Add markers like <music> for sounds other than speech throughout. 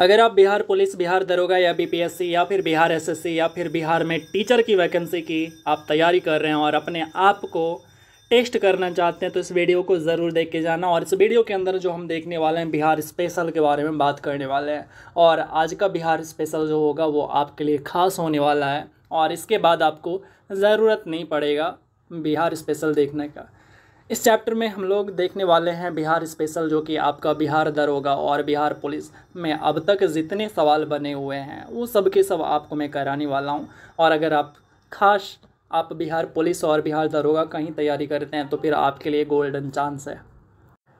अगर आप बिहार पुलिस बिहार दरोगा या बीपीएससी या फिर बिहार एसएससी या फिर बिहार में टीचर की वैकेंसी की आप तैयारी कर रहे हैं और अपने आप को टेस्ट करना चाहते हैं तो इस वीडियो को ज़रूर देख के जाना और इस वीडियो के अंदर जो हम देखने वाले हैं बिहार स्पेशल के बारे में बात करने वाले हैं और आज का बिहार स्पेशल जो होगा वो आपके लिए खास होने वाला है और इसके बाद आपको ज़रूरत नहीं पड़ेगा बिहार स्पेशल देखने का इस चैप्टर में हम लोग देखने वाले हैं बिहार स्पेशल जो कि आपका बिहार दरोगा और बिहार पुलिस में अब तक जितने सवाल बने हुए हैं वो सब के सब आपको मैं कराने वाला हूँ और अगर आप खास आप बिहार पुलिस और बिहार दरोगा का ही तैयारी करते हैं तो फिर आपके लिए गोल्डन चांस है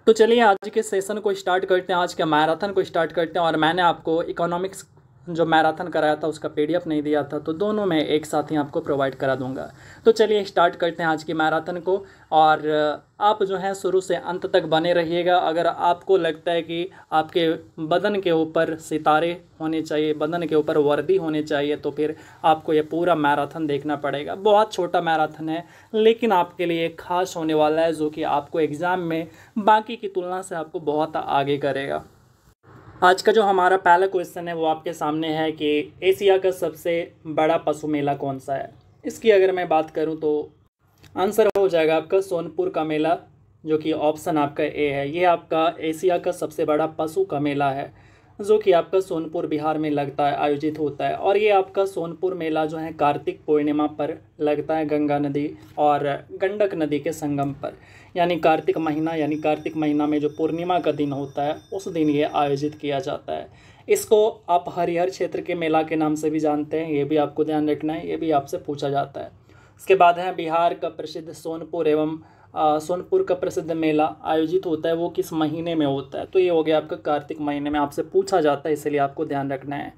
तो चलिए आज के सेशन को स्टार्ट करते हैं आज के मैराथन को स्टार्ट करते हैं और मैंने आपको इकोनॉमिक्स जो मैराथन कराया था उसका पी नहीं दिया था तो दोनों मैं एक साथ ही आपको प्रोवाइड करा दूंगा तो चलिए स्टार्ट करते हैं आज की मैराथन को और आप जो हैं शुरू से अंत तक बने रहिएगा अगर आपको लगता है कि आपके बदन के ऊपर सितारे होने चाहिए बदन के ऊपर वर्दी होने चाहिए तो फिर आपको ये पूरा मैराथन देखना पड़ेगा बहुत छोटा मैराथन है लेकिन आपके लिए खास होने वाला है जो कि आपको एग्ज़ाम में बाकी की तुलना से आपको बहुत आगे करेगा आज का जो हमारा पहला क्वेश्चन है वो आपके सामने है कि एशिया का सबसे बड़ा पशु मेला कौन सा है इसकी अगर मैं बात करूं तो आंसर हो जाएगा आपका सोनपुर का मेला जो कि ऑप्शन आपका ए है ये आपका एशिया का सबसे बड़ा पशु का मेला है जो कि आपका सोनपुर बिहार में लगता है आयोजित होता है और ये आपका सोनपुर मेला जो है कार्तिक पूर्णिमा पर लगता है गंगा नदी और गंडक नदी के संगम पर यानी कार्तिक महीना यानी कार्तिक महीना में जो पूर्णिमा का दिन होता है उस दिन ये आयोजित किया जाता है इसको आप हरिहर क्षेत्र के मेला के नाम से भी जानते हैं ये भी आपको ध्यान रखना है ये भी आपसे पूछा जाता है इसके बाद है बिहार का प्रसिद्ध सोनपुर एवं सोनपुर का प्रसिद्ध मेला आयोजित होता है वो किस महीने में होता है तो ये हो गया आपका कार्तिक महीने में आपसे पूछा जाता है इसलिए आपको ध्यान रखना है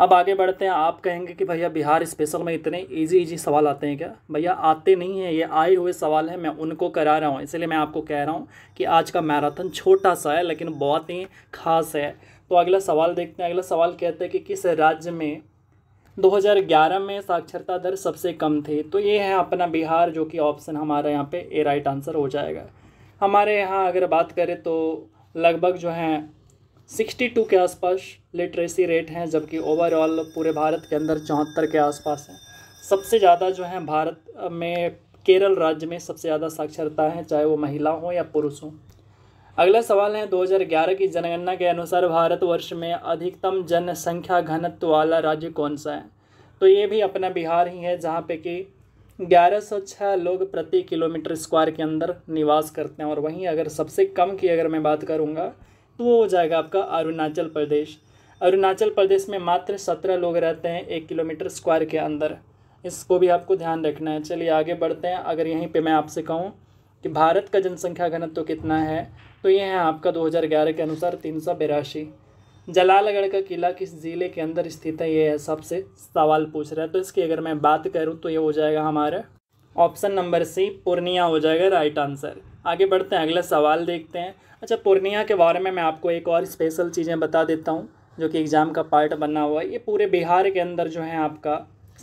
अब आगे बढ़ते हैं आप कहेंगे कि भैया बिहार स्पेशल में इतने इजी इजी सवाल आते हैं क्या भैया आते नहीं हैं ये आए हुए सवाल हैं मैं उनको करा रहा हूँ इसलिए मैं आपको कह रहा हूँ कि आज का मैराथन छोटा सा है लेकिन बहुत ही खास है तो अगला सवाल देखते हैं अगला सवाल कहते हैं कि किस राज्य में 2011 में साक्षरता दर सबसे कम थी तो ये है अपना बिहार जो कि ऑप्शन हमारे यहाँ पे ए राइट आंसर हो जाएगा हमारे यहाँ अगर बात करें तो लगभग जो हैं 62 के आसपास लिटरेसी रेट हैं जबकि ओवरऑल पूरे भारत के अंदर चौहत्तर के आसपास हैं सबसे ज़्यादा जो है भारत में केरल राज्य में सबसे ज़्यादा साक्षरता है चाहे वो महिला हो या पुरुष हो अगला सवाल है 2011 की जनगणना के अनुसार भारतवर्ष में अधिकतम जनसंख्या घनत्व वाला राज्य कौन सा है तो ये भी अपना बिहार ही है जहाँ पे कि 1106 लोग प्रति किलोमीटर स्क्वायर के अंदर निवास करते हैं और वहीं अगर सबसे कम की अगर मैं बात करूँगा तो वो हो जाएगा आपका अरुणाचल प्रदेश अरुणाचल प्रदेश में मात्र सत्रह लोग रहते हैं एक किलोमीटर स्क्वायर के अंदर इसको भी आपको ध्यान रखना है चलिए आगे बढ़ते हैं अगर यहीं पे मैं आपसे कहूँ कि भारत का जनसंख्या घनत्व तो कितना है तो ये है आपका 2011 के अनुसार तीन सौ बिरासी जलालगढ़ का किला किस ज़िले के अंदर स्थित है ये है सबसे सवाल पूछ रहा है तो इसकी अगर मैं बात करूँ तो ये हो जाएगा हमारा ऑप्शन नंबर सी पूर्णिया हो जाएगा राइट आंसर आगे बढ़ते हैं अगला सवाल देखते हैं अच्छा पूर्णिया के बारे में मैं आपको एक और स्पेशल चीज़ें बता देता हूँ जो कि एग्ज़ाम का पार्ट बना हुआ है ये पूरे बिहार के अंदर जो है आपका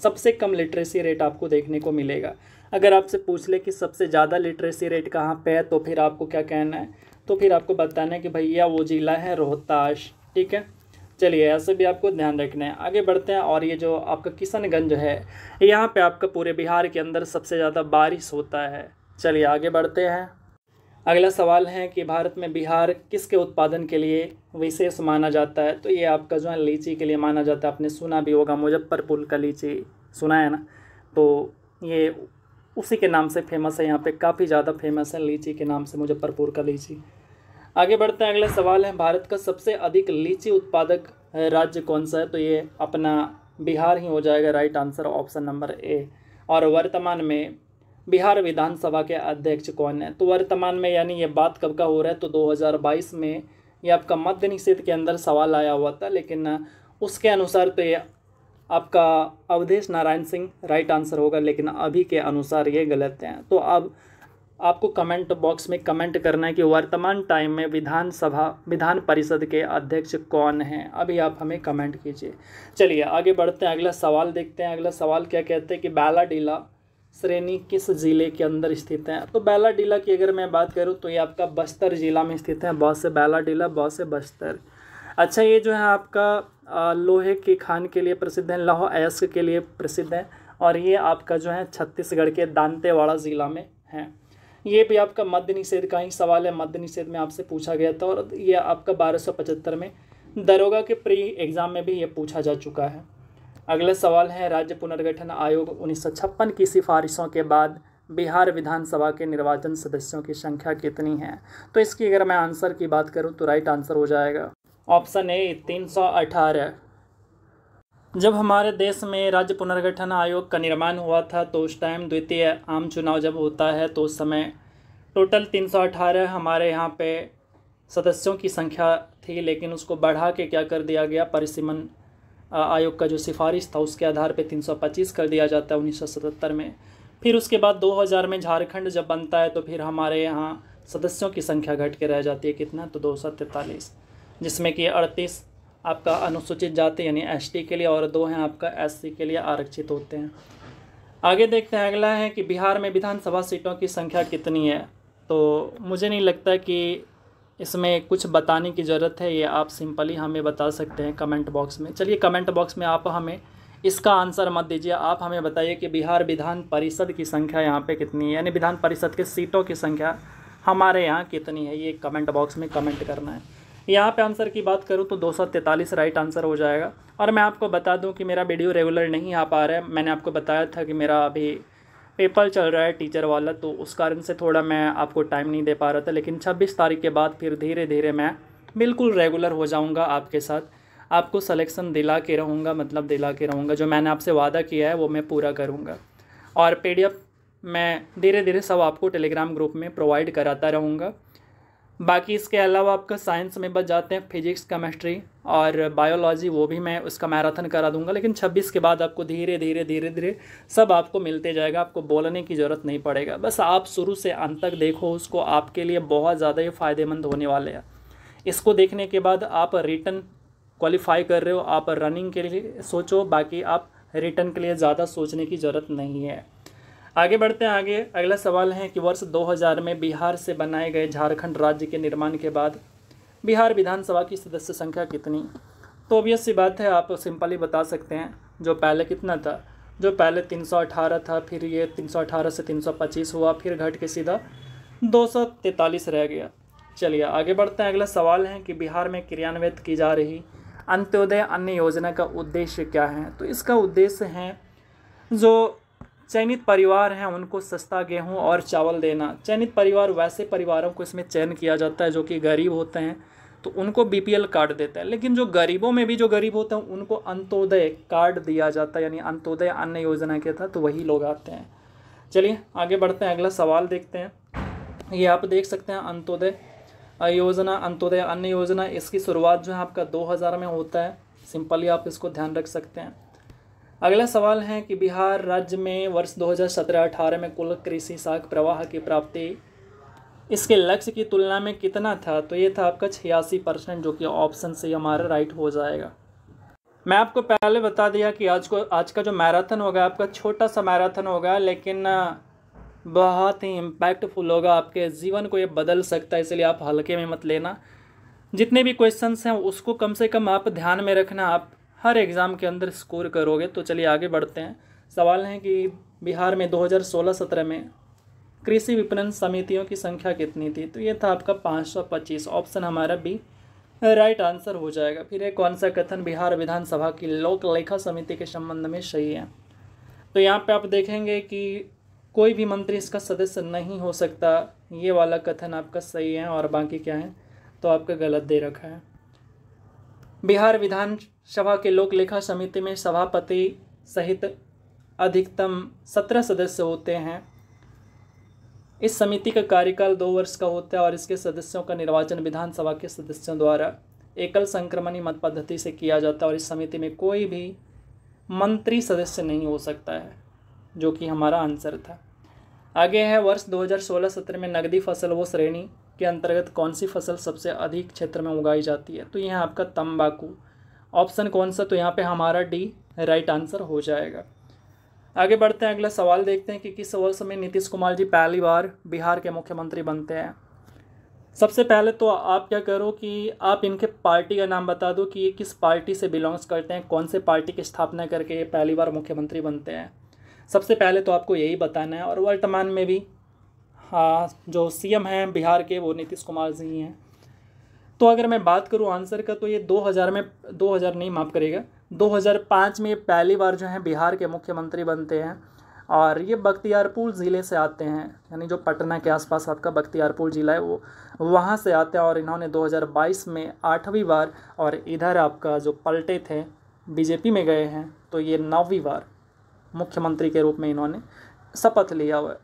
सबसे कम लिटरेसी रेट आपको देखने को मिलेगा अगर आपसे पूछ ले कि सबसे ज़्यादा लिटरेसी रेट कहाँ पे है तो फिर आपको क्या कहना है तो फिर आपको बताना है कि भैया वो ज़िला है रोहताश ठीक है चलिए ऐसे भी आपको ध्यान रखना है आगे बढ़ते हैं और ये जो आपका किशनगंज है यहाँ पर आपका पूरे बिहार के अंदर सबसे ज़्यादा बारिश होता है चलिए आगे बढ़ते हैं अगला सवाल है कि भारत में बिहार किसके उत्पादन के लिए विशेष माना जाता है तो ये आपका जो है लीची के लिए माना जाता है आपने सुना भी होगा मुजफ्फरपुर का लीची सुना है ना तो ये उसी के नाम से फेमस है यहाँ पे काफ़ी ज़्यादा फेमस है लीची के नाम से मुजफ्फरपुर का लीची आगे बढ़ते हैं अगला सवाल है भारत का सबसे अधिक लीची उत्पादक राज्य कौन सा है तो ये अपना बिहार ही हो जाएगा right answer option number A और वर्तमान में बिहार विधानसभा के अध्यक्ष कौन है तो वर्तमान में यानी ये बात कब का हो रहा है तो 2022 में ये आपका मध्य निषेध के अंदर सवाल आया हुआ था लेकिन उसके अनुसार तो ये आपका अवधेश नारायण सिंह राइट आंसर होगा लेकिन अभी के अनुसार ये गलत हैं तो अब आपको कमेंट बॉक्स में कमेंट करना है कि वर्तमान टाइम में विधानसभा विधान परिषद के अध्यक्ष कौन हैं अभी आप हमें कमेंट कीजिए चलिए आगे बढ़ते हैं अगला सवाल देखते हैं अगला सवाल क्या कहते हैं कि बैला डीला श्रेणी किस ज़िले के अंदर स्थित है तो बैला डीला की अगर मैं बात करूँ तो ये आपका बस्तर ज़िला में स्थित है बहुत से बैला डीला बहुत से बस्तर अच्छा ये जो है आपका लोहे के खान के लिए प्रसिद्ध है लाहौ अयस्क के लिए प्रसिद्ध है और ये आपका जो है छत्तीसगढ़ के दांतेवाड़ा ज़िला में है ये भी आपका मध्य निषेध का ही सवाल है मध्य निषेध में आपसे पूछा गया था और ये आपका बारह में दरोगा के प्री एग्ज़ाम में भी ये पूछा जा चुका है अगला सवाल है राज्य पुनर्गठन आयोग उन्नीस की सिफारिशों के बाद बिहार विधानसभा के निर्वाचन सदस्यों की संख्या कितनी है तो इसकी अगर मैं आंसर की बात करूं तो राइट आंसर हो जाएगा ऑप्शन ए तीन सौ अठारह जब हमारे देश में राज्य पुनर्गठन आयोग का निर्माण हुआ था तो उस टाइम द्वितीय आम चुनाव जब होता है तो उस समय टोटल तीन सौ अठारह हमारे यहाँ पे सदस्यों की संख्या थी लेकिन उसको बढ़ा के क्या कर दिया गया परिसीमन आयोग का जो सिफारिश था उसके आधार पे 325 कर दिया जाता है 1977 में फिर उसके बाद 2000 में झारखंड जब बनता है तो फिर हमारे यहाँ सदस्यों की संख्या घट के रह जाती है कितना तो दो जिसमें कि अड़तीस आपका अनुसूचित जाति यानी एस के लिए और दो हैं आपका एस के लिए आरक्षित होते हैं आगे देखते हैं अगला है कि बिहार में विधानसभा सीटों की संख्या कितनी है तो मुझे नहीं लगता कि इसमें कुछ बताने की ज़रूरत है ये आप सिंपली हमें बता सकते हैं कमेंट बॉक्स में चलिए कमेंट बॉक्स में आप हमें इसका आंसर मत दीजिए आप हमें बताइए कि बिहार विधान परिषद की संख्या यहाँ पे कितनी है यानी विधान परिषद के सीटों की संख्या हमारे यहाँ कितनी है ये कमेंट बॉक्स में कमेंट करना है यहाँ पे आंसर की बात करूँ तो 243 राइट आंसर हो जाएगा और मैं आपको बता दूँ कि मेरा वीडियो रेगुलर नहीं आ पा रहा है मैंने आपको बताया था कि मेरा अभी पेपर चल रहा है टीचर वाला तो उस कारण से थोड़ा मैं आपको टाइम नहीं दे पा रहा था लेकिन छब्बीस तारीख के बाद फिर धीरे धीरे मैं बिल्कुल रेगुलर हो जाऊँगा आपके साथ आपको सलेक्शन दिला के रहूँगा मतलब दिला के रहूँगा जो मैंने आपसे वादा किया है वो मैं पूरा करूँगा और पी मैं धीरे धीरे सब आपको टेलीग्राम ग्रुप में प्रोवाइड कराता रहूँगा बाकी इसके अलावा आपका साइंस में बच जाते हैं फिजिक्स केमिस्ट्री और बायोलॉजी वो भी मैं उसका मैराथन करा दूंगा लेकिन 26 के बाद आपको धीरे धीरे धीरे धीरे सब आपको मिलते जाएगा आपको बोलने की ज़रूरत नहीं पड़ेगा बस आप शुरू से अंत तक देखो उसको आपके लिए बहुत ज़्यादा ही फ़ायदेमंद होने वाले हैं इसको देखने के बाद आप रिटर्न क्वालिफाई कर रहे हो आप रनिंग के लिए सोचो बाकी आप रिटर्न के लिए ज़्यादा सोचने की ज़रूरत नहीं है आगे बढ़ते हैं आगे अगला सवाल है कि वर्ष 2000 में बिहार से बनाए गए झारखंड राज्य के निर्माण के बाद बिहार विधानसभा की सदस्य संख्या कितनी तो ऑब्वियस सी बात है आप सिंपली बता सकते हैं जो पहले कितना था जो पहले 318 था फिर ये 318 से 325 हुआ फिर घट के सीधा दो रह गया चलिए आगे बढ़ते हैं अगला सवाल है कि बिहार में क्रियान्वित की जा रही अंत्योदय अन्य योजना का उद्देश्य क्या है तो इसका उद्देश्य है जो चयनित परिवार हैं उनको सस्ता गेहूं और चावल देना चयनित परिवार वैसे परिवारों को इसमें चयन किया जाता है जो कि गरीब होते हैं तो उनको बी कार्ड देता है लेकिन जो गरीबों में भी जो गरीब होते हैं उनको अंत्योदय कार्ड दिया जाता है यानी अंत्योदय अन्न योजना के तहत तो वही लोग आते हैं चलिए आगे बढ़ते हैं अगला सवाल देखते हैं ये आप देख सकते हैं अंत्योदय योजना अंत्योदय अन्न योजना इसकी शुरुआत जो है आपका 2000 में होता है सिंपली आप इसको ध्यान रख सकते हैं अगला सवाल है कि बिहार राज्य में वर्ष 2017-18 में कुल कृषि साख प्रवाह की प्राप्ति इसके लक्ष्य की तुलना में कितना था तो ये था आपका छियासी परसेंट जो कि ऑप्शन से हमारा राइट हो जाएगा मैं आपको पहले बता दिया कि आज को आज का जो मैराथन होगा आपका छोटा सा मैराथन होगा लेकिन बहुत ही इम्पैक्टफुल होगा आपके जीवन को ये बदल सकता है इसलिए आप हल्के में मत लेना जितने भी क्वेश्चंस हैं उसको कम से कम आप ध्यान में रखना आप हर एग्ज़ाम के अंदर स्कोर करोगे तो चलिए आगे बढ़ते हैं सवाल है कि बिहार में 2016-17 में कृषि विपणन समितियों की संख्या कितनी थी तो ये था आपका 525 ऑप्शन हमारा बी राइट आंसर हो जाएगा फिर एक कौन सा कथन बिहार विधानसभा की लोक लेखा समिति के संबंध में सही है तो यहाँ पे आप देखेंगे कि कोई भी मंत्री इसका सदस्य नहीं हो सकता ये वाला कथन आपका सही है और बाकी क्या है तो आपका गलत दे रखा है बिहार विधानसभा के लोक लेखा समिति में सभापति सहित अधिकतम सत्रह सदस्य होते हैं इस समिति का कार्यकाल दो वर्ष का होता है और इसके सदस्यों का निर्वाचन विधानसभा के सदस्यों द्वारा एकल संक्रमणी मत पद्धति से किया जाता है और इस समिति में कोई भी मंत्री सदस्य नहीं हो सकता है जो कि हमारा आंसर था आगे है वर्ष 2016-17 में नगदी फसल वो श्रेणी के अंतर्गत कौन सी फसल सबसे अधिक क्षेत्र में उगाई जाती है तो यह आपका तम्बाकू ऑप्शन कौन सा तो यहाँ पे हमारा डी राइट आंसर हो जाएगा आगे बढ़ते हैं अगला सवाल देखते हैं कि किस वर्ष में नीतीश कुमार जी पहली बार बिहार के मुख्यमंत्री बनते हैं सबसे पहले तो आप क्या करो कि आप इनके पार्टी का नाम बता दो कि ये किस पार्टी से बिलोंग्स करते हैं कौन से पार्टी की स्थापना करके ये पहली बार मुख्यमंत्री बनते हैं सबसे पहले तो आपको यही बताना है और वर्तमान में भी हाँ जो सीएम हैं बिहार के वो नीतीश कुमार जी हैं तो अगर मैं बात करूँ आंसर का तो ये 2000 में 2000 नहीं माफ़ करेगा 2005 में पहली बार जो है बिहार के मुख्यमंत्री बनते हैं और ये बख्तियारपुर ज़िले से आते हैं यानी जो पटना के आसपास आपका बख्तियारपुर ज़िला है वो वहाँ से आते हैं और इन्होंने 2022 में आठवीं बार और इधर आपका जो पलटे थे बीजेपी में गए हैं तो ये नौवीं बार मुख्यमंत्री के रूप में इन्होंने शपथ लिया हुआ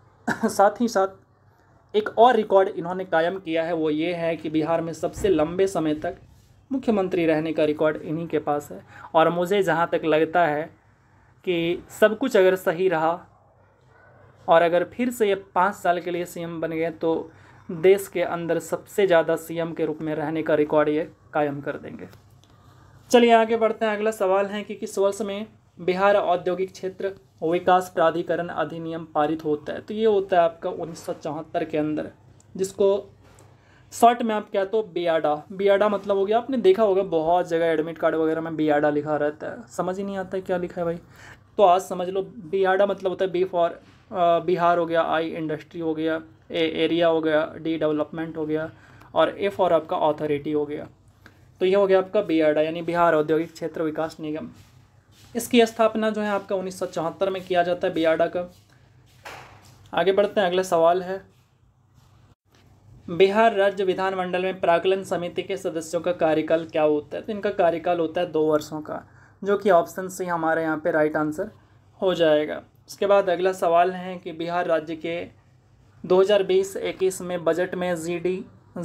<laughs> साथ ही साथ एक और रिकॉर्ड इन्होंने कायम किया है वो ये है कि बिहार में सबसे लंबे समय तक मुख्यमंत्री रहने का रिकॉर्ड इन्हीं के पास है और मुझे जहाँ तक लगता है कि सब कुछ अगर सही रहा और अगर फिर से ये पाँच साल के लिए सीएम बन गए तो देश के अंदर सबसे ज़्यादा सीएम के रूप में रहने का रिकॉर्ड ये कायम कर देंगे चलिए आगे बढ़ते हैं अगला सवाल है कि किस वर्ष में बिहार औद्योगिक क्षेत्र विकास प्राधिकरण अधिनियम पारित होता है तो ये होता है आपका उन्नीस के अंदर जिसको शॉर्ट में आप कहते हो बियाडा बियाडा मतलब हो गया आपने देखा होगा बहुत जगह एडमिट कार्ड वगैरह में बियाडा लिखा रहता है समझ ही नहीं आता है क्या लिखा है भाई तो आज समझ लो बियाडा मतलब होता है बी फॉर बिहार हो गया आई इंडस्ट्री हो गया ए एरिया हो गया डी डेवलपमेंट हो गया और ए फॉर आपका ऑथोरिटी हो गया तो ये हो गया आपका बियाडा यानी बिहार औद्योगिक क्षेत्र विकास निगम इसकी स्थापना जो है आपका उन्नीस में किया जाता है बियाडा का आगे बढ़ते हैं अगला सवाल है बिहार राज्य विधानमंडल में प्राकलन समिति के सदस्यों का कार्यकाल क्या होता है तो इनका कार्यकाल होता है दो वर्षों का जो कि ऑप्शन सी हमारे यहाँ पे राइट आंसर हो जाएगा उसके बाद अगला सवाल है कि बिहार राज्य के 2020-21 में बजट में G D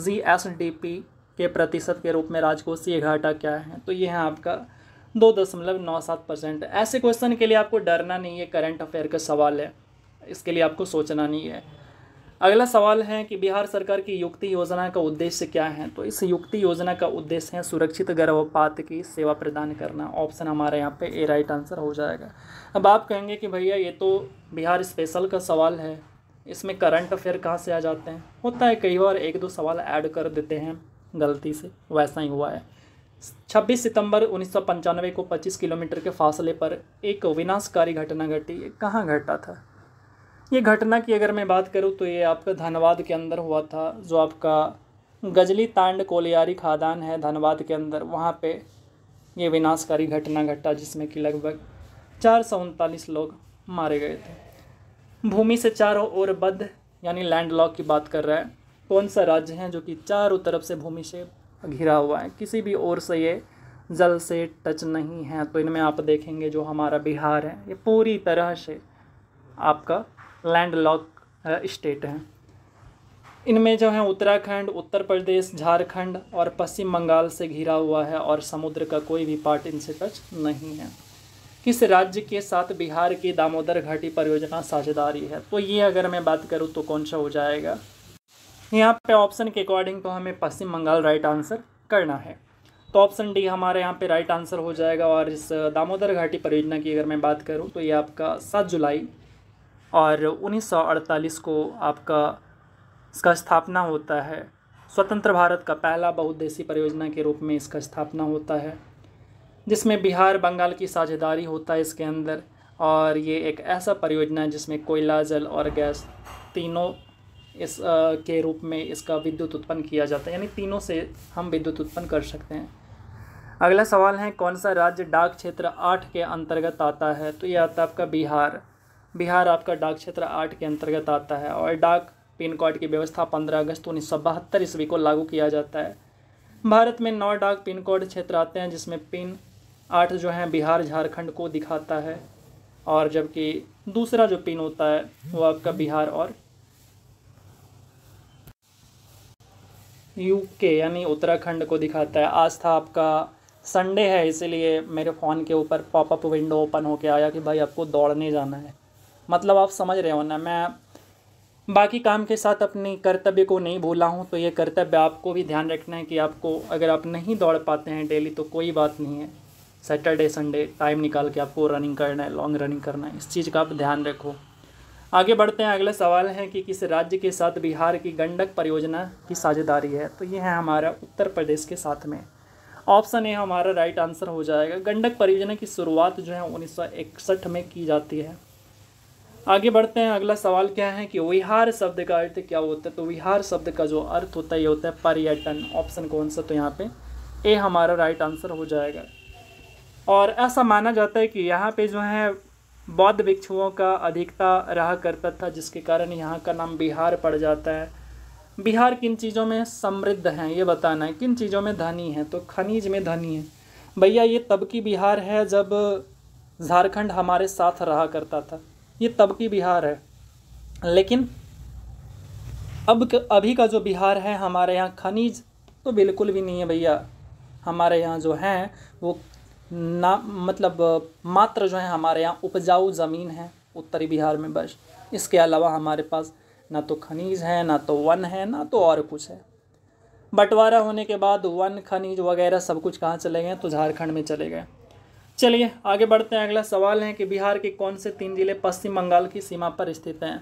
G S D P के प्रतिशत के रूप में राजकोषीय घाटा क्या है तो ये है आपका दो दशमलव नौ सात परसेंट ऐसे क्वेश्चन के लिए आपको डरना नहीं है करंट अफेयर का सवाल है इसके लिए आपको सोचना नहीं है अगला सवाल है कि बिहार सरकार की युक्ति योजना का उद्देश्य क्या है तो इस युक्ति योजना का उद्देश्य है सुरक्षित गर्भपात की सेवा प्रदान करना ऑप्शन हमारे यहाँ पे ए राइट आंसर हो जाएगा अब आप कहेंगे कि भैया ये तो बिहार स्पेशल का सवाल है इसमें करंट अफेयर कहाँ से आ जाते हैं होता है कई बार एक दो सवाल ऐड कर देते हैं गलती से वैसा ही हुआ है 26 सितंबर उन्नीस को 25 किलोमीटर के फासले पर एक विनाशकारी घटना घटी ये कहाँ घटा था ये घटना की अगर मैं बात करूँ तो ये आपका धनबाद के अंदर हुआ था जो आपका गजली तांड कोलियारी खादान है धनबाद के अंदर वहाँ पे ये विनाशकारी घटना घटा जिसमें कि लगभग चार सौ उनतालीस लोग मारे गए थे भूमि से चारों ओर बद्ध यानी लैंडलॉक की बात कर रहा है कौन सा राज्य है जो कि चारों तरफ से भूमि से घिरा हुआ है किसी भी ओर से ये जल से टच नहीं है तो इनमें आप देखेंगे जो हमारा बिहार है ये पूरी तरह से आपका लैंड लॉक स्टेट है इनमें जो है उत्तराखंड उत्तर प्रदेश झारखंड और पश्चिम बंगाल से घिरा हुआ है और समुद्र का कोई भी पार्ट इनसे टच नहीं है किस राज्य के साथ बिहार की दामोदर घाटी परियोजना साझेदारी है तो ये अगर मैं बात करूँ तो कौन सा हो जाएगा यहाँ पे ऑप्शन के अकॉर्डिंग तो हमें पश्चिम बंगाल राइट आंसर करना है तो ऑप्शन डी हमारे यहाँ पे राइट आंसर हो जाएगा और इस दामोदर घाटी परियोजना की अगर मैं बात करूँ तो ये आपका सात जुलाई और 1948 को आपका इसका स्थापना होता है स्वतंत्र भारत का पहला बहुद्देशी परियोजना के रूप में इसका स्थापना होता है जिसमें बिहार बंगाल की साझेदारी होता है इसके अंदर और ये एक ऐसा परियोजना है जिसमें कोयला जल और गैस तीनों इस के रूप में इसका विद्युत उत्पन्न किया जाता है यानी तीनों से हम विद्युत उत्पन्न कर सकते हैं अगला सवाल है कौन सा राज्य डाक क्षेत्र आठ के अंतर्गत आता है तो यह आता है आपका बिहार बिहार आपका डाक क्षेत्र आठ के अंतर्गत आता है और डाक पिन कोड की व्यवस्था पंद्रह अगस्त उन्नीस सौ बहत्तर ईस्वी को लागू किया जाता है भारत में नौ डाक पिन कोड क्षेत्र आते हैं जिसमें पिन आठ जो है बिहार झारखंड को दिखाता है और जबकि दूसरा जो पिन होता है वो आपका बिहार और यूके यानी उत्तराखंड को दिखाता है आज था आपका संडे है इसीलिए मेरे फ़ोन के ऊपर पॉपअप विंडो ओपन होके आया कि भाई आपको दौड़ने जाना है मतलब आप समझ रहे हो ना मैं बाकी काम के साथ अपने कर्तव्य को नहीं भूला हूँ तो ये कर्तव्य आपको भी ध्यान रखना है कि आपको अगर आप नहीं दौड़ पाते हैं डेली तो कोई बात नहीं है सैटरडे संडे टाइम निकाल के आपको रनिंग करना है लॉन्ग रनिंग करना है इस चीज़ का आप ध्यान रखो आगे बढ़ते हैं अगला सवाल है कि किस राज्य के साथ बिहार की गंडक परियोजना की साझेदारी है तो ये है हमारा उत्तर प्रदेश के साथ में ऑप्शन ए हमारा राइट आंसर हो जाएगा गंडक परियोजना की शुरुआत जो है उन्नीस में की जाती है आगे बढ़ते हैं अगला सवाल क्या है कि विहार शब्द का अर्थ क्या होता है तो विहार शब्द का जो अर्थ होता है ये होता है पर्यटन ऑप्शन कौन सा तो यहाँ पे ए हमारा राइट आंसर हो जाएगा और ऐसा माना जाता है कि यहाँ पे जो है बौद्ध भिक्षुओं का अधिकता रहा करता था जिसके कारण यहाँ का नाम बिहार पड़ जाता है बिहार किन चीज़ों में समृद्ध हैं ये बताना है किन चीज़ों में धनी है तो खनिज में धनी है भैया ये तब की बिहार है जब झारखंड हमारे साथ रहा करता था ये तब की बिहार है लेकिन अब अभी का जो बिहार है हमारे यहाँ खनिज तो बिल्कुल भी नहीं है भैया हमारे यहाँ जो हैं वो ना मतलब मात्र जो है हमारे यहाँ उपजाऊ ज़मीन है उत्तरी बिहार में बस इसके अलावा हमारे पास ना तो खनिज है ना तो वन है ना तो और कुछ है बंटवारा होने के बाद वन खनिज वगैरह सब कुछ कहाँ चले गए तो झारखंड में चले गए चलिए आगे बढ़ते हैं अगला सवाल है कि बिहार के कौन से तीन ज़िले पश्चिम बंगाल की सीमा पर स्थित हैं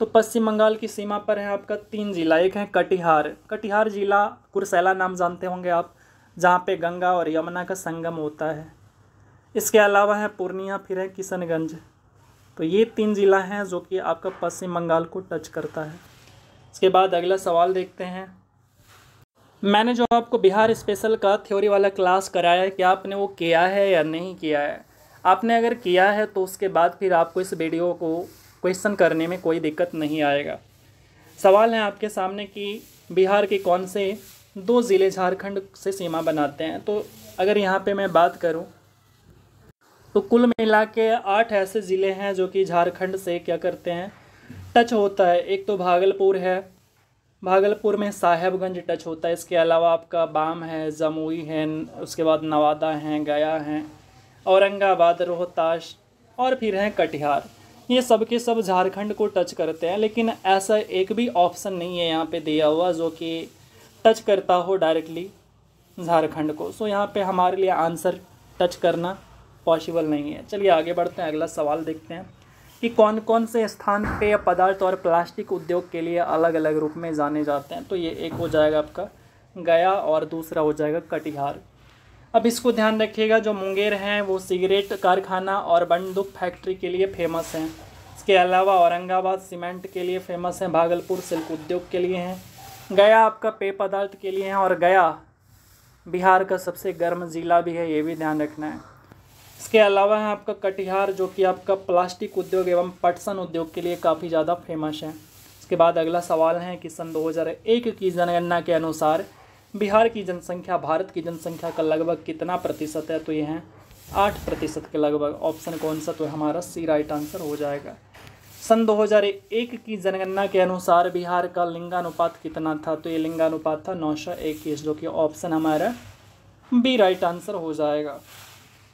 तो पश्चिम बंगाल की सीमा पर है आपका तीन ज़िला एक है कटिहार कटिहार ज़िला कुरसैला नाम जानते होंगे आप जहाँ पे गंगा और यमुना का संगम होता है इसके अलावा है पूर्णिया फिर है किशनगंज तो ये तीन ज़िला हैं जो कि आपका पश्चिम बंगाल को टच करता है इसके बाद अगला सवाल देखते हैं मैंने जो आपको बिहार स्पेशल का थ्योरी वाला क्लास कराया है कि आपने वो किया है या नहीं किया है आपने अगर किया है तो उसके बाद फिर आपको इस वीडियो को क्वेश्चन करने में कोई दिक्कत नहीं आएगा सवाल है आपके सामने कि बिहार के कौन से दो ज़िले झारखंड से सीमा बनाते हैं तो अगर यहाँ पे मैं बात करूँ तो कुल मिला के आठ ऐसे ज़िले हैं जो कि झारखंड से क्या करते हैं टच होता है एक तो भागलपुर है भागलपुर में साहेबगंज टच होता है इसके अलावा आपका बाम है जमुई है उसके बाद नवादा हैं गया हैं औरंगाबाद रोहताश और फिर हैं कटिहार ये सब के सब झारखंड को टच करते हैं लेकिन ऐसा एक भी ऑप्शन नहीं है यहाँ पे दिया हुआ जो कि टच करता हो डायरेक्टली झारखंड को सो यहाँ पे हमारे लिए आंसर टच करना पॉसिबल नहीं है चलिए आगे बढ़ते हैं अगला सवाल देखते हैं कि कौन कौन से स्थान पेय पदार्थ और प्लास्टिक उद्योग के लिए अलग अलग रूप में जाने जाते हैं तो ये एक हो जाएगा आपका गया और दूसरा हो जाएगा कटिहार अब इसको ध्यान रखिएगा जो मुंगेर हैं वो सिगरेट कारखाना और बंदूक फैक्ट्री के लिए फेमस हैं इसके अलावा औरंगाबाद सीमेंट के लिए फेमस हैं भागलपुर सिल्क उद्योग के लिए हैं गया आपका पेय पदार्थ के लिए है और गया बिहार का सबसे गर्म ज़िला भी है ये भी ध्यान रखना है इसके अलावा है आपका कटिहार जो कि आपका प्लास्टिक उद्योग एवं पटसन उद्योग के लिए काफ़ी ज़्यादा फेमस है इसके बाद अगला सवाल है कि सन 2001 की जनगणना के अनुसार बिहार की जनसंख्या भारत की जनसंख्या का लगभग कितना प्रतिशत है तो ये है आठ प्रतिशत के लगभग ऑप्शन कौन सा तो हमारा सी राइट आंसर हो जाएगा सन 2001 की जनगणना के अनुसार बिहार का लिंगानुपात कितना था तो ये लिंगानुपात था नौ जो कि ऑप्शन हमारा बी राइट आंसर हो जाएगा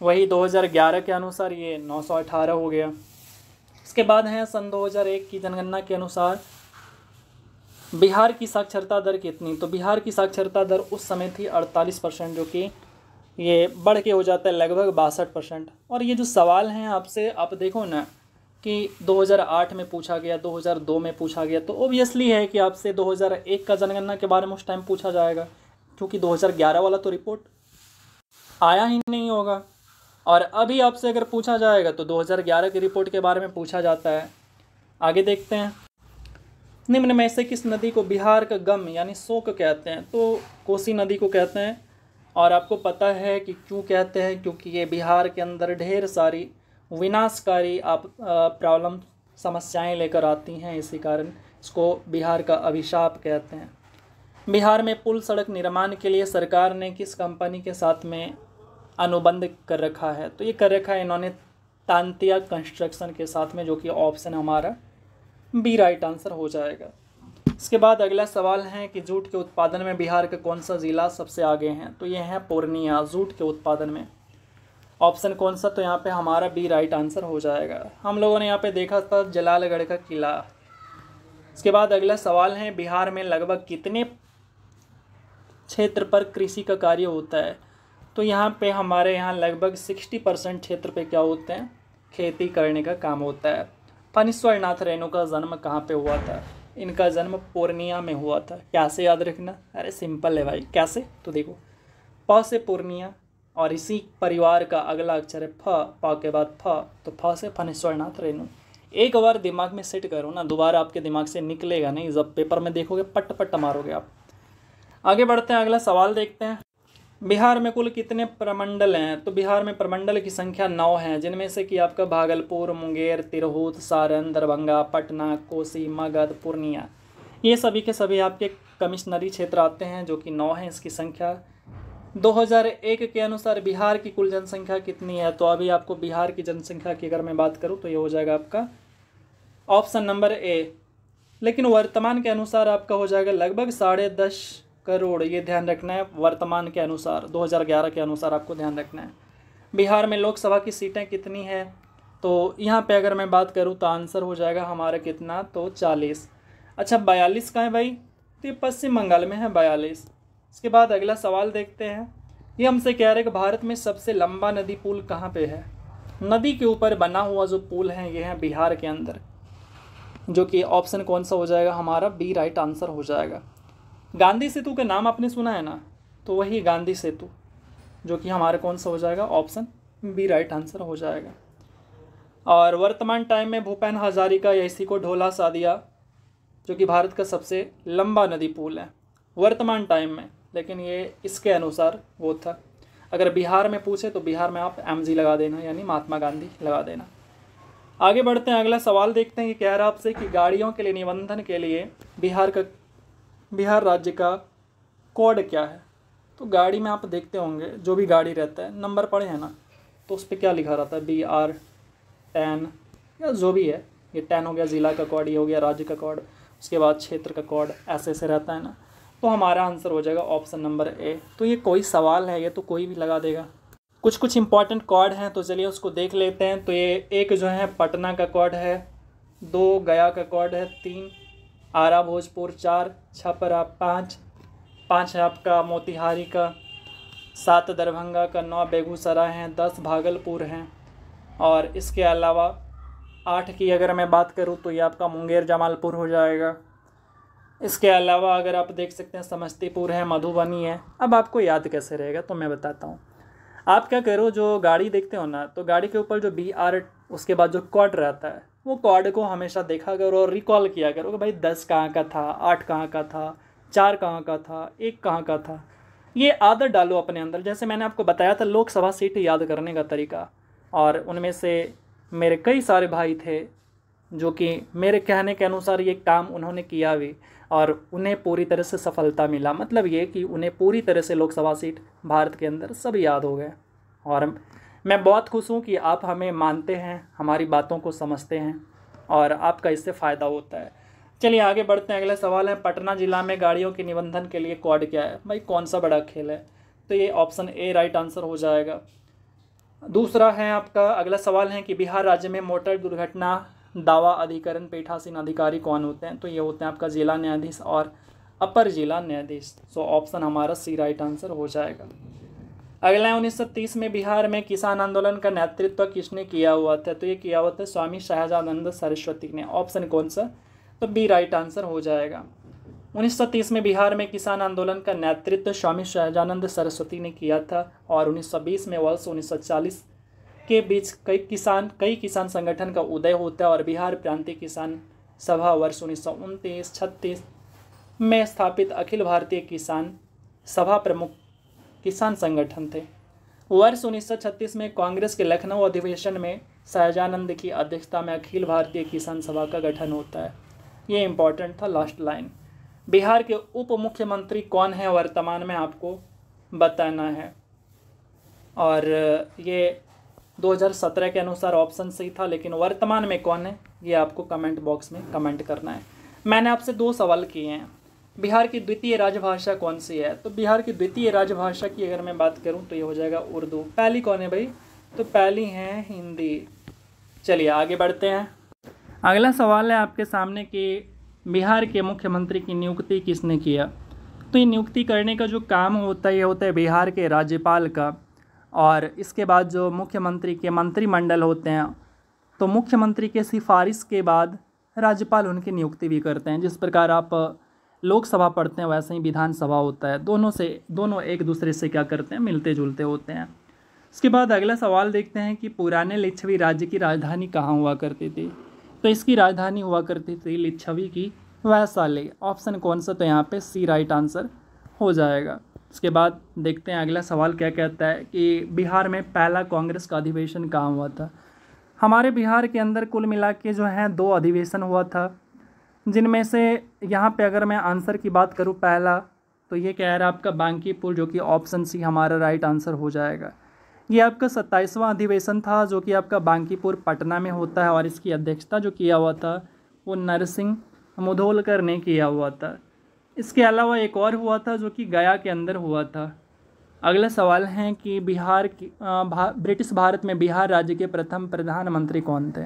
वही 2011 के अनुसार ये 918 हो गया इसके बाद है सन 2001 की जनगणना के अनुसार बिहार की साक्षरता दर कितनी तो बिहार की साक्षरता दर उस समय थी 48 परसेंट जो कि ये बढ़ के हो जाता है लगभग बासठ परसेंट और ये जो सवाल हैं आपसे आप देखो ना कि 2008 में पूछा गया 2002 में पूछा गया तो ओबियसली है कि आपसे 2001 का जनगणना के बारे में उस टाइम पूछा जाएगा क्योंकि 2011 वाला तो रिपोर्ट आया ही नहीं होगा और अभी आपसे अगर पूछा जाएगा तो 2011 की रिपोर्ट के बारे में पूछा जाता है आगे देखते हैं निम्न में से किस नदी को बिहार का गम यानी शोक कहते हैं तो कोसी नदी को कहते हैं और आपको पता है कि क्यों कहते हैं क्योंकि ये बिहार के अंदर ढेर सारी विनाशकारी आप प्रॉब्लम समस्याएं लेकर आती हैं इसी कारण इसको बिहार का अभिशाप कहते हैं बिहार में पुल सड़क निर्माण के लिए सरकार ने किस कंपनी के साथ में अनुबंध कर रखा है तो ये कर रखा है इन्होंने तांतिया कंस्ट्रक्शन के साथ में जो कि ऑप्शन हमारा बी राइट आंसर हो जाएगा इसके बाद अगला सवाल है कि जूट के उत्पादन में बिहार का कौन सा ज़िला सबसे आगे हैं तो ये हैं पूर्णिया जूट के उत्पादन में ऑप्शन कौन सा तो यहाँ पे हमारा बी राइट आंसर हो जाएगा हम लोगों ने यहाँ पे देखा था जलालगढ़ का किला इसके बाद अगला सवाल है बिहार में लगभग कितने क्षेत्र पर कृषि का कार्य होता है तो यहाँ पे हमारे यहाँ लगभग सिक्सटी परसेंट क्षेत्र पे क्या होते हैं खेती करने का काम होता है फणीश्वरनाथ रेणु का जन्म कहाँ पर हुआ था इनका जन्म पूर्णिया में हुआ था कैसे याद रखना अरे सिंपल है भाई कैसे तो देखो प से पूर्णिया और इसी परिवार का अगला अक्षर है फ प के बाद फ तो फ से फनेश्वरनाथ रेणु एक बार दिमाग में सेट करो ना दोबारा आपके दिमाग से निकलेगा नहीं जब पेपर में देखोगे पट पट मारोगे आप आगे बढ़ते हैं अगला सवाल देखते हैं बिहार में कुल कितने प्रमंडल हैं तो बिहार में प्रमंडल की संख्या नौ है जिनमें से कि आपका भागलपुर मुंगेर तिरहुत सारण दरभंगा पटना कोसी मगध पूर्णिया ये सभी के सभी आपके कमिश्नरी क्षेत्र आते हैं जो कि नौ हैं इसकी संख्या 2001 के अनुसार बिहार की कुल जनसंख्या कितनी है तो अभी आपको बिहार की जनसंख्या की अगर मैं बात करूँ तो ये हो जाएगा आपका ऑप्शन नंबर ए लेकिन वर्तमान के अनुसार आपका हो जाएगा लगभग साढ़े दस करोड़ ये ध्यान रखना है वर्तमान के अनुसार 2011 के अनुसार आपको ध्यान रखना है बिहार में लोकसभा की सीटें कितनी है तो यहाँ पे अगर मैं बात करूँ तो आंसर हो जाएगा हमारा कितना तो चालीस अच्छा बयालीस का है भाई तो ये पश्चिम बंगाल में है बयालीस इसके बाद अगला सवाल देखते हैं ये हमसे कह रहे हैं कि भारत में सबसे लंबा नदी पुल कहाँ पे है नदी के ऊपर बना हुआ जो पुल है ये है बिहार के अंदर जो कि ऑप्शन कौन सा हो जाएगा हमारा बी राइट आंसर हो जाएगा गांधी सेतु का नाम आपने सुना है ना तो वही गांधी सेतु जो कि हमारा कौन सा हो जाएगा ऑप्शन बी राइट आंसर हो जाएगा और वर्तमान टाइम में भूपेन हजारिका या इसी को ढोला सादिया जो कि भारत का सबसे लंबा नदी पुल है वर्तमान टाइम में लेकिन ये इसके अनुसार वो था अगर बिहार में पूछे तो बिहार में आप एम लगा देना यानी महात्मा गांधी लगा देना आगे बढ़ते हैं अगला सवाल देखते हैं कि कह रहा है आपसे कि गाड़ियों के लिए निबंधन के लिए बिहार का बिहार राज्य का कोड क्या है तो गाड़ी में आप देखते होंगे जो भी गाड़ी रहता है नंबर पड़े हैं ना तो उस पर क्या लिखा रहता है बी आर टेन या जो भी है ये टेन हो गया ज़िला का कोड ये हो गया राज्य का कोड उसके बाद क्षेत्र का कोड ऐसे ऐसे रहता है ना तो हमारा आंसर हो जाएगा ऑप्शन नंबर ए तो ये कोई सवाल है ये तो कोई भी लगा देगा कुछ कुछ इंपॉर्टेंट कॉर्ड हैं तो चलिए उसको देख लेते हैं तो ये एक जो है पटना का कॉर्ड है दो गया का कॉर्ड है तीन आरा भोजपुर चार छपरा पाँच पाँच है आपका मोतिहारी का सात दरभंगा का नौ बेगूसराय हैं दस भागलपुर हैं और इसके अलावा आठ की अगर मैं बात करूँ तो ये आपका मुंगेर जमालपुर हो जाएगा इसके अलावा अगर आप देख सकते हैं समस्तीपुर है मधुबनी है अब आपको याद कैसे रहेगा तो मैं बताता हूँ आप क्या करो जो गाड़ी देखते हो ना तो गाड़ी के ऊपर जो बी आर उसके बाद जो कॉड रहता है वो कॉड को हमेशा देखा करो और रिकॉल किया करो कि भाई दस कहाँ का था आठ कहाँ का था चार कहाँ का था एक कहाँ का था ये आदत डालो अपने अंदर जैसे मैंने आपको बताया था लोकसभा सीट याद करने का तरीका और उनमें से मेरे कई सारे भाई थे जो कि मेरे कहने के अनुसार ये काम उन्होंने किया भी और उन्हें पूरी तरह से सफलता मिला मतलब ये कि उन्हें पूरी तरह से लोकसभा सीट भारत के अंदर सब याद हो गए और मैं बहुत खुश हूँ कि आप हमें मानते हैं हमारी बातों को समझते हैं और आपका इससे फ़ायदा होता है चलिए आगे बढ़ते हैं अगला सवाल है पटना ज़िला में गाड़ियों के निबंधन के लिए कॉड क्या है भाई कौन सा बड़ा खेल है तो ये ऑप्शन ए राइट आंसर हो जाएगा दूसरा है आपका अगला सवाल है कि बिहार राज्य में मोटर दुर्घटना दावा अधिकरण पीठासीन अधिकारी कौन होते हैं तो ये होते हैं आपका जिला न्यायाधीश और अपर जिला न्यायाधीश सो ऑप्शन हमारा सी राइट आंसर हो जाएगा अगला है तीस में बिहार में किसान आंदोलन का नेतृत्व किसने किया हुआ था तो ये किया हुआ था स्वामी शाहजानंद सरस्वती ने ऑप्शन कौन सा तो बी राइट आंसर हो जाएगा 1930 में बिहार में किसान आंदोलन का नेतृत्व स्वामी शाहजानंद सरस्वती ने किया था और 1920 में वर्ष चालीस के बीच कई किसान कई किसान संगठन का उदय होता है और बिहार प्रांतीय किसान सभा वर्ष उन्नीस सौ उनतीस छत्तीस में स्थापित अखिल भारतीय किसान सभा प्रमुख किसान संगठन थे वर्ष छत्तीस में कांग्रेस के लखनऊ अधिवेशन में सहजानंद की अध्यक्षता में अखिल भारतीय किसान सभा का गठन होता है ये इंपॉर्टेंट था लास्ट लाइन बिहार के उप मुख्यमंत्री कौन है वर्तमान में आपको बताना है और ये 2017 के अनुसार ऑप्शन सही था लेकिन वर्तमान में कौन है ये आपको कमेंट बॉक्स में कमेंट करना है मैंने आपसे दो सवाल किए हैं बिहार की द्वितीय राजभाषा कौन सी है तो बिहार की द्वितीय राजभाषा की अगर मैं बात करूँ तो ये हो जाएगा उर्दू पहली कौन है भाई तो पहली है हिंदी चलिए आगे बढ़ते हैं अगला सवाल है आपके सामने कि बिहार के मुख्यमंत्री की नियुक्ति किसने किया तो ये नियुक्ति करने का जो काम होता है ये होता है बिहार के राज्यपाल का और इसके बाद जो मुख्यमंत्री के मंत्रिमंडल होते हैं तो मुख्यमंत्री के सिफारिश के बाद राज्यपाल उनकी नियुक्ति भी करते हैं जिस प्रकार आप लोकसभा पढ़ते हैं वैसे ही विधानसभा होता है दोनों से दोनों एक दूसरे से क्या करते हैं मिलते जुलते होते हैं इसके बाद अगला सवाल देखते हैं कि पुराने लिच्छवी राज्य की राजधानी कहाँ हुआ करती थी तो इसकी राजधानी हुआ करती थी लिच्छवी की वैशाली ऑप्शन कौन सा तो यहाँ पे सी राइट आंसर हो जाएगा उसके बाद देखते हैं अगला सवाल क्या कहता है कि बिहार में पहला कांग्रेस का अधिवेशन कहाँ हुआ था हमारे बिहार के अंदर कुल मिला के जो है दो अधिवेशन हुआ था जिनमें से यहाँ पे अगर मैं आंसर की बात करूँ पहला तो ये कह रहा है आपका बांकीपुर जो कि ऑप्शन सी हमारा राइट आंसर हो जाएगा ये आपका सत्ताईसवां अधिवेशन था जो कि आपका बांकीपुर पटना में होता है और इसकी अध्यक्षता जो किया हुआ था वो नरसिंह मुधोलकर ने किया हुआ था इसके अलावा एक और हुआ था जो कि गया के अंदर हुआ था अगला सवाल है कि बिहार की भा, ब्रिटिश भारत में बिहार राज्य के प्रथम प्रधानमंत्री कौन थे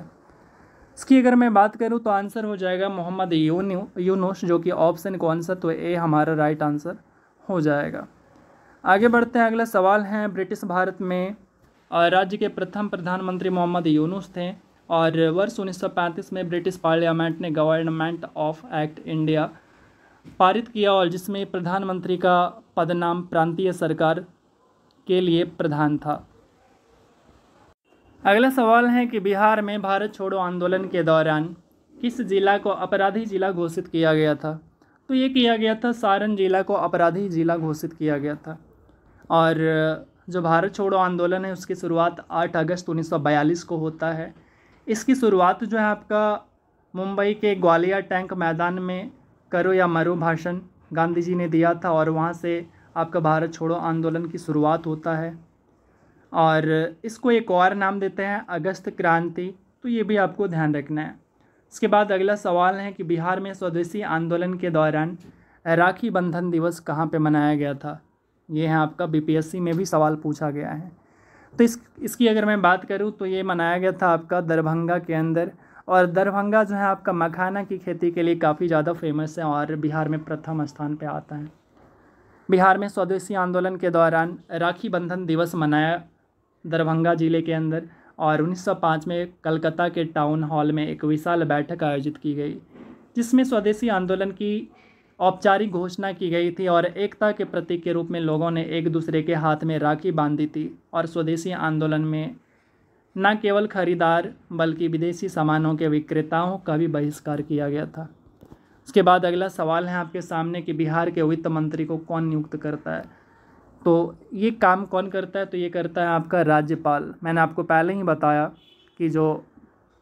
इसकी अगर मैं बात करूँ तो आंसर हो जाएगा मोहम्मद यूनुस जो कि ऑप्शन कौन सा तो ए हमारा राइट आंसर हो जाएगा आगे बढ़ते हैं अगला सवाल है ब्रिटिश भारत में राज्य के प्रथम प्रधानमंत्री मोहम्मद यूनुस थे और वर्ष 1935 में ब्रिटिश पार्लियामेंट ने गवर्नमेंट ऑफ एक्ट इंडिया पारित किया और जिसमें प्रधानमंत्री का पदनाम प्रांतीय सरकार के लिए प्रधान था अगला सवाल है कि बिहार में भारत छोड़ो आंदोलन के दौरान किस जिला को अपराधी जिला घोषित किया गया था तो ये किया गया था सारण जिला को अपराधी जिला घोषित किया गया था और जो भारत छोड़ो आंदोलन है उसकी शुरुआत 8 अगस्त 1942 को होता है इसकी शुरुआत जो है आपका मुंबई के ग्वालियर टैंक मैदान में करो या मरो भाषण गांधी जी ने दिया था और वहाँ से आपका भारत छोड़ो आंदोलन की शुरुआत होता है और इसको एक और नाम देते हैं अगस्त क्रांति तो ये भी आपको ध्यान रखना है इसके बाद अगला सवाल है कि बिहार में स्वदेशी आंदोलन के दौरान राखी बंधन दिवस कहाँ पे मनाया गया था ये है आपका बीपीएससी में भी सवाल पूछा गया है तो इस इसकी अगर मैं बात करूँ तो ये मनाया गया था आपका दरभंगा के अंदर और दरभंगा जो है आपका मखाना की खेती के लिए काफ़ी ज़्यादा फेमस है और बिहार में प्रथम स्थान पर आता है बिहार में स्वदेशी आंदोलन के दौरान राखी बंधन दिवस मनाया दरभंगा ज़िले के अंदर और 1905 में कलकत्ता के टाउन हॉल में एक विशाल बैठक आयोजित की गई जिसमें स्वदेशी आंदोलन की औपचारिक घोषणा की गई थी और एकता के प्रतीक के रूप में लोगों ने एक दूसरे के हाथ में राखी बांधी थी और स्वदेशी आंदोलन में न केवल खरीदार बल्कि विदेशी सामानों के विक्रेताओं का भी बहिष्कार किया गया था उसके बाद अगला सवाल है आपके सामने कि बिहार के वित्त मंत्री को कौन नियुक्त करता है तो ये काम कौन करता है तो ये करता है आपका राज्यपाल मैंने आपको पहले ही बताया कि जो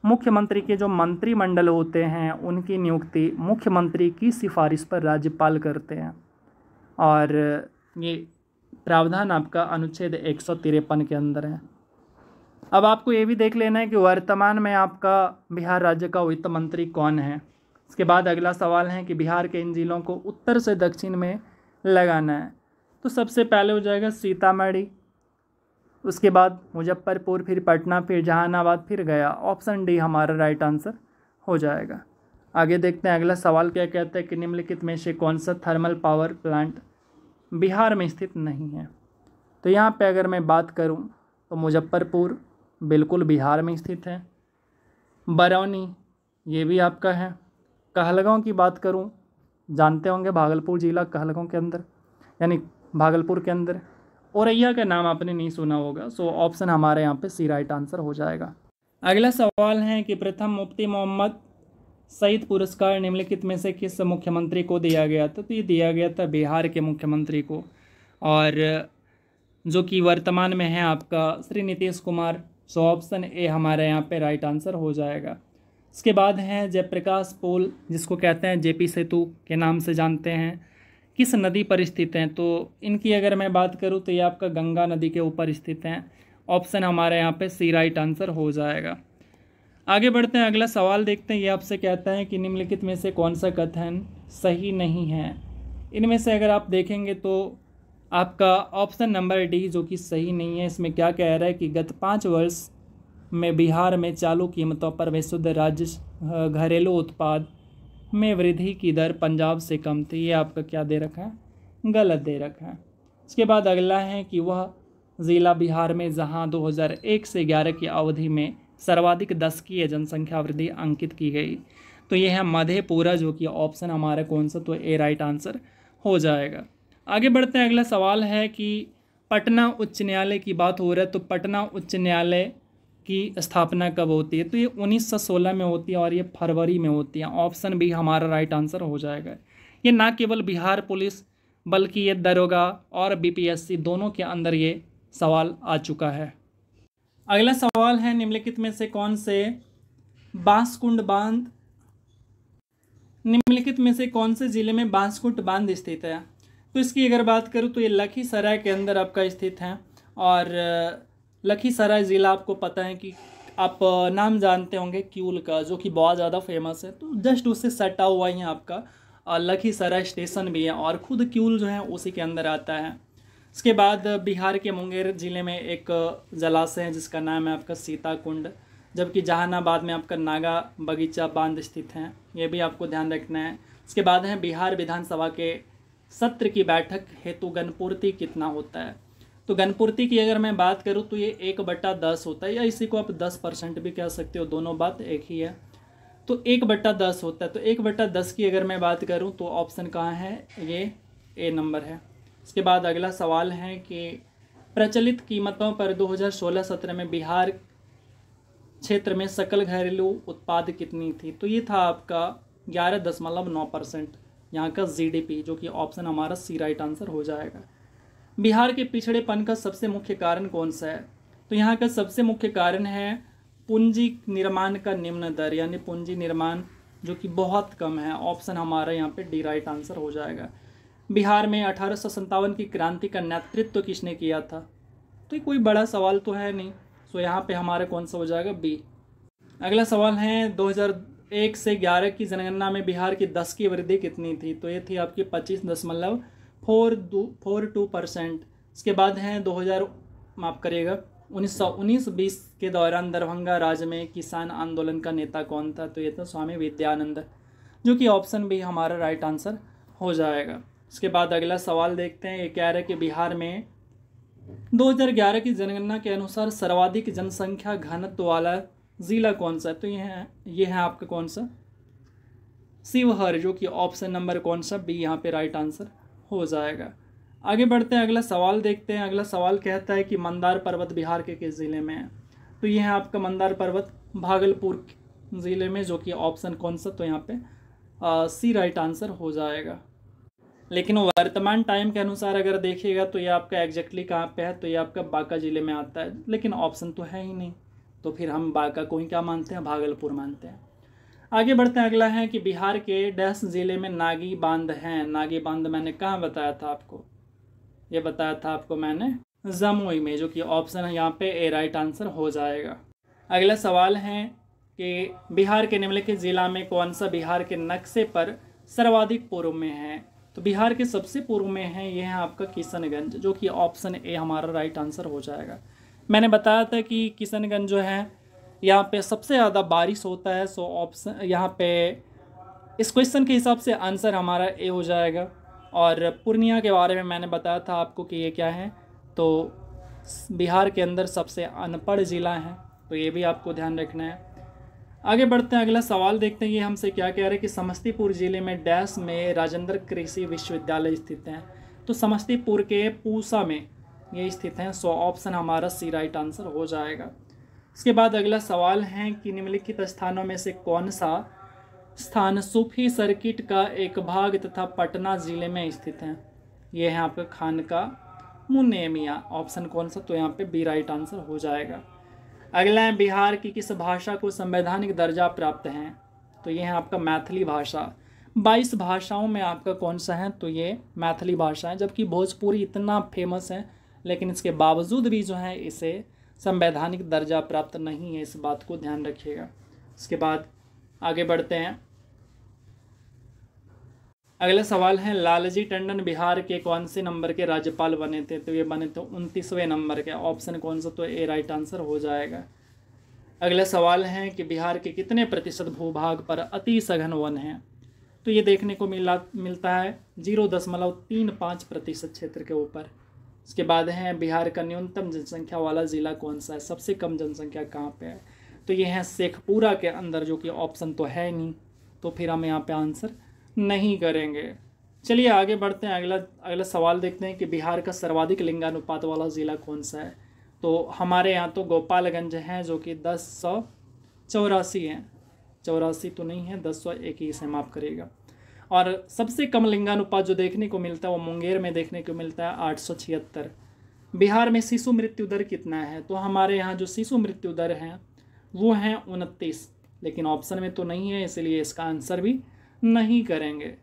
मुख्यमंत्री के जो मंत्रिमंडल होते हैं उनकी नियुक्ति मुख्यमंत्री की सिफारिश पर राज्यपाल करते हैं और ये प्रावधान आपका अनुच्छेद एक के अंदर है अब आपको ये भी देख लेना है कि वर्तमान में आपका बिहार राज्य का वित्त मंत्री कौन है इसके बाद अगला सवाल है कि बिहार के इन ज़िलों को उत्तर से दक्षिण में लगाना है तो सबसे पहले हो जाएगा सीतामढ़ी उसके बाद मुजफ्फरपुर फिर पटना फिर जहानाबाद फिर गया ऑप्शन डी हमारा राइट आंसर हो जाएगा आगे देखते हैं अगला सवाल क्या कहता है कि निम्नलिखित में से कौन सा थर्मल पावर प्लांट बिहार में स्थित नहीं है तो यहाँ पे अगर मैं बात करूँ तो मुजफ्फरपुर बिल्कुल बिहार में स्थित है बरौनी ये भी आपका है कहलगांव की बात करूं जानते होंगे भागलपुर ज़िला कहलगांव के अंदर यानी भागलपुर के अंदर औरैया का नाम आपने नहीं सुना होगा सो ऑप्शन हमारे यहाँ पे सी राइट आंसर हो जाएगा अगला सवाल है कि प्रथम मुफ्ती मोहम्मद सईद पुरस्कार निम्नलिखित में से किस मुख्यमंत्री को दिया गया था तो ये दिया गया था बिहार के मुख्यमंत्री को और जो कि वर्तमान में है आपका Shri Nitish Kumar so option A हमारे यहाँ पे राइट आंसर हो जाएगा इसके बाद हैं जयप्रकाश पोल जिसको कहते हैं जेपी सेतु के नाम से जानते हैं किस नदी पर स्थित हैं तो इनकी अगर मैं बात करूँ तो ये आपका गंगा नदी के ऊपर स्थित हैं ऑप्शन हमारे यहाँ पे सी राइट आंसर हो जाएगा आगे बढ़ते हैं अगला सवाल देखते हैं ये आपसे कहते हैं कि निम्नलिखित में से कौन सा कथन सही नहीं है इनमें से अगर आप देखेंगे तो आपका ऑप्शन नंबर डी जो कि सही नहीं है इसमें क्या कह रहा है कि गत पाँच वर्ष में बिहार में चालू कीमतों पर विशुद्ध राज्य घरेलू उत्पाद में वृद्धि की दर पंजाब से कम थी ये आपका क्या दे रखा है गलत दे रखा है इसके बाद अगला है कि वह ज़िला बिहार में जहां 2001 से 11 की अवधि में सर्वाधिक दस की जनसंख्या वृद्धि अंकित की गई तो ये है मधेपुरा जो कि ऑप्शन हमारा कौन सा तो ए राइट आंसर हो जाएगा आगे बढ़ते हैं अगला सवाल है कि पटना उच्च न्यायालय की बात हो रहा है तो पटना उच्च न्यायालय की स्थापना कब होती है तो ये 1916 में होती है और ये फरवरी में होती है ऑप्शन भी हमारा राइट आंसर हो जाएगा ये ना केवल बिहार पुलिस बल्कि ये दरोगा और बीपीएससी दोनों के अंदर ये सवाल आ चुका है अगला सवाल है निम्नलिखित में से कौन से बांसकुंड बांध निम्नलिखित में से कौन से जिले में बांसकुंड बांध स्थित है तो इसकी अगर बात करूँ तो ये लखीसराय के अंदर आपका स्थित है और लखीसराय ज़िला आपको पता है कि आप नाम जानते होंगे क्यूल का जो कि बहुत ज़्यादा फेमस है तो जस्ट उससे सटा हुआ ही है आपका लखीसराय स्टेशन भी है और ख़ुद क्यूल जो है उसी के अंदर आता है इसके बाद बिहार के मुंगेर ज़िले में एक जलाशय है जिसका नाम है आपका सीता कुंड जबकि जहानाबाद में आपका नागा बगीचा बांध स्थित है ये भी आपको ध्यान रखना है इसके बाद हैं बिहार विधानसभा के सत्र की बैठक हेतु गणपूर्ति कितना होता है तो गणपूर्ति की अगर मैं बात करूँ तो ये एक बट्टा दस होता है या इसी को आप दस परसेंट भी कह सकते हो दोनों बात एक ही है तो एक बट्टा दस होता है तो एक बट्टा दस की अगर मैं बात करूँ तो ऑप्शन कहाँ है ये ए नंबर है इसके बाद अगला सवाल है कि प्रचलित कीमतों पर दो हज़ार में बिहार क्षेत्र में सकल घरेलू उत्पाद कितनी थी तो ये था आपका ग्यारह दशमलव नौ परसेंट यहाँ का जीडीपी जो कि ऑप्शन हमारा सी राइट आंसर हो जाएगा बिहार के पिछड़ेपन का सबसे मुख्य कारण कौन सा है तो यहाँ का सबसे मुख्य कारण है पूंजी निर्माण का निम्न दर यानी पूंजी निर्माण जो कि बहुत कम है ऑप्शन हमारा यहाँ पे डी राइट आंसर हो जाएगा बिहार में अठारह की क्रांति का नेतृत्व तो किसने किया था तो कोई बड़ा सवाल तो है नहीं सो तो यहाँ पर हमारा कौन सा हो जाएगा बी अगला सवाल है 2000 एक से ग्यारह की जनगणना में बिहार की दस की वृद्धि कितनी थी तो ये थी आपकी पच्चीस दशमलव फोर दो फोर टू परसेंट इसके बाद हैं दो हज़ार माफ़ करिएगा उन्नीस सौ उन्नीस बीस के दौरान दरभंगा राज्य में किसान आंदोलन का नेता कौन था तो ये था स्वामी विद्यानंद जो कि ऑप्शन भी हमारा राइट आंसर हो जाएगा इसके बाद अगला सवाल देखते हैं ये ग्यारह के बिहार में 2011 की जनगणना के अनुसार सर्वाधिक जनसंख्या घनत्व वाला ज़िला कौन सा है तो ये है ये है आपका कौन सा शिवहर जो कि ऑप्शन नंबर कौन सा बी यहाँ पे राइट आंसर हो जाएगा आगे बढ़ते हैं अगला सवाल देखते हैं अगला सवाल कहता है कि मंदार पर्वत बिहार के किस ज़िले में है तो ये है आपका मंदार पर्वत भागलपुर ज़िले में जो कि ऑप्शन कौन सा तो यहाँ पर सी राइट आंसर हो जाएगा लेकिन वर्तमान टाइम के अनुसार अगर देखिएगा तो ये आपका एग्जैक्टली कहाँ पे है तो ये आपका बांका ज़िले में आता है लेकिन ऑप्शन तो है ही नहीं तो फिर हम बांका को ही क्या मानते हैं भागलपुर मानते हैं आगे बढ़ते हैं अगला है कि बिहार के डस ज़िले में नागी बांध हैं नागी बांध मैंने कहाँ बताया था आपको ये बताया था आपको मैंने जमुई में जो कि ऑप्शन है यहाँ पे ए राइट आंसर हो जाएगा अगला सवाल है कि बिहार के निम्नलिखित ज़िला में कौन सा बिहार के नक्शे पर सर्वाधिक पूर्व में है तो बिहार के सबसे पूर्व में है यह है आपका किशनगंज जो कि ऑप्शन ए हमारा राइट आंसर हो जाएगा मैंने बताया था कि किशनगंज जो है यहाँ पे सबसे ज़्यादा बारिश होता है सो ऑप्शन यहाँ पे इस क्वेश्चन के हिसाब से आंसर हमारा ए हो जाएगा और पूर्णिया के बारे में मैंने बताया था आपको कि ये क्या है तो बिहार के अंदर सबसे अनपढ़ ज़िला है तो ये भी आपको ध्यान रखना है आगे बढ़ते हैं अगला सवाल देखते हैं ये हमसे क्या कह रहे हैं कि समस्तीपुर ज़िले में डैश में राजेंद्र कृषि विश्वविद्यालय स्थित हैं तो समस्तीपुर के पूसा में ये स्थित हैं सो ऑप्शन हमारा सी राइट आंसर हो जाएगा इसके बाद अगला सवाल है कि निम्नलिखित स्थानों में से कौन सा स्थान सूफी सर्किट का एक भाग तथा पटना ज़िले में स्थित है ये है आपका खान का मुनेमिया ऑप्शन कौन सा तो यहाँ पे बी राइट आंसर हो जाएगा अगला है बिहार की किस भाषा को संवैधानिक दर्जा प्राप्त है तो ये है आपका मैथिली भाषा बाईस भाषाओं में आपका कौन सा है तो ये मैथिली भाषा है जबकि भोजपुरी इतना फेमस है लेकिन इसके बावजूद भी जो है इसे संवैधानिक दर्जा प्राप्त नहीं है इस बात को ध्यान रखिएगा इसके बाद आगे बढ़ते हैं अगला सवाल है लालजी टंडन बिहार के कौन से नंबर के राज्यपाल बने थे तो ये बने थे तो उनतीसवें नंबर के ऑप्शन कौन सा तो ए राइट आंसर हो जाएगा अगला सवाल है कि बिहार के कितने प्रतिशत भूभाग पर अति सघन वन हैं तो ये देखने को मिला मिलता है जीरो दशमलव तीन पाँच प्रतिशत क्षेत्र के ऊपर उसके बाद है बिहार का न्यूनतम जनसंख्या वाला ज़िला कौन सा है सबसे कम जनसंख्या कहाँ पे है तो ये है शेखपुरा के अंदर जो कि ऑप्शन तो है नहीं तो फिर हम यहाँ पे आंसर नहीं करेंगे चलिए आगे बढ़ते हैं अगला अगला सवाल देखते हैं कि बिहार का सर्वाधिक लिंगानुपात वाला ज़िला कौन सा है तो हमारे यहाँ तो गोपालगंज है जो कि दस सौ चौरासी है चौरासी तो नहीं है दस सौ इक्कीस है माफ़ करिएगा और सबसे कम लिंगानुपात जो देखने को मिलता है वो मुंगेर में देखने को मिलता है आठ बिहार में शिशु मृत्यु दर कितना है तो हमारे यहाँ जो शिशु मृत्यु दर है वो हैं उनतीस लेकिन ऑप्शन में तो नहीं है इसलिए इसका आंसर भी नहीं करेंगे